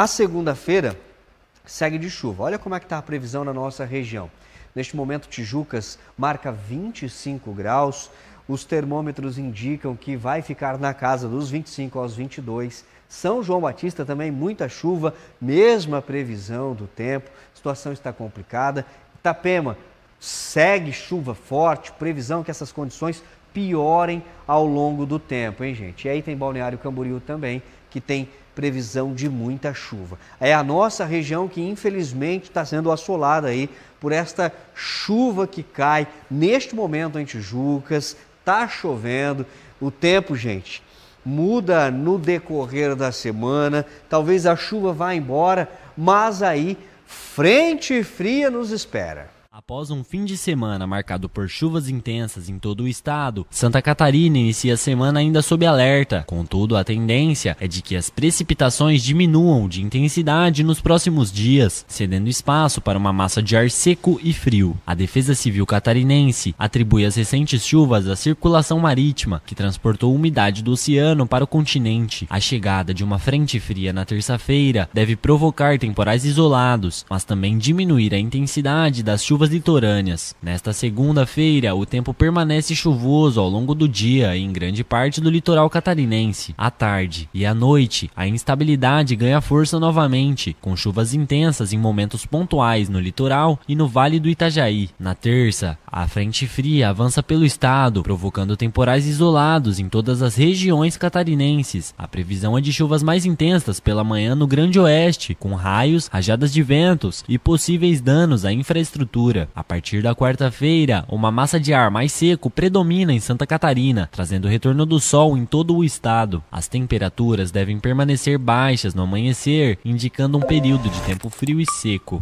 A segunda-feira segue de chuva. Olha como é que está a previsão na nossa região. Neste momento, Tijucas marca 25 graus. Os termômetros indicam que vai ficar na casa dos 25 aos 22. São João Batista também muita chuva, mesma previsão do tempo. A situação está complicada. Itapema segue chuva forte, previsão que essas condições piorem ao longo do tempo, hein, gente? E aí tem Balneário Camboriú também, que tem previsão de muita chuva. É a nossa região que infelizmente está sendo assolada aí por esta chuva que cai neste momento em Tijucas, tá chovendo. O tempo, gente, muda no decorrer da semana. Talvez a chuva vá embora, mas aí frente fria nos espera. Após um fim de semana marcado por chuvas intensas em todo o estado, Santa Catarina inicia a semana ainda sob alerta. Contudo, a tendência é de que as precipitações diminuam de intensidade nos próximos dias, cedendo espaço para uma massa de ar seco e frio. A Defesa Civil Catarinense atribui as recentes chuvas à circulação marítima, que transportou umidade do oceano para o continente. A chegada de uma frente fria na terça-feira deve provocar temporais isolados, mas também diminuir a intensidade das chuvas águas litorâneas. Nesta segunda-feira, o tempo permanece chuvoso ao longo do dia em grande parte do litoral catarinense. À tarde e à noite, a instabilidade ganha força novamente, com chuvas intensas em momentos pontuais no litoral e no Vale do Itajaí. Na terça, a frente fria avança pelo estado, provocando temporais isolados em todas as regiões catarinenses. A previsão é de chuvas mais intensas pela manhã no Grande Oeste, com raios, rajadas de ventos e possíveis danos à infraestrutura temperatura. A partir da quarta-feira, uma massa de ar mais seco predomina em Santa Catarina, trazendo o retorno do sol em todo o estado. As temperaturas devem permanecer baixas no amanhecer, indicando um período de tempo frio e seco.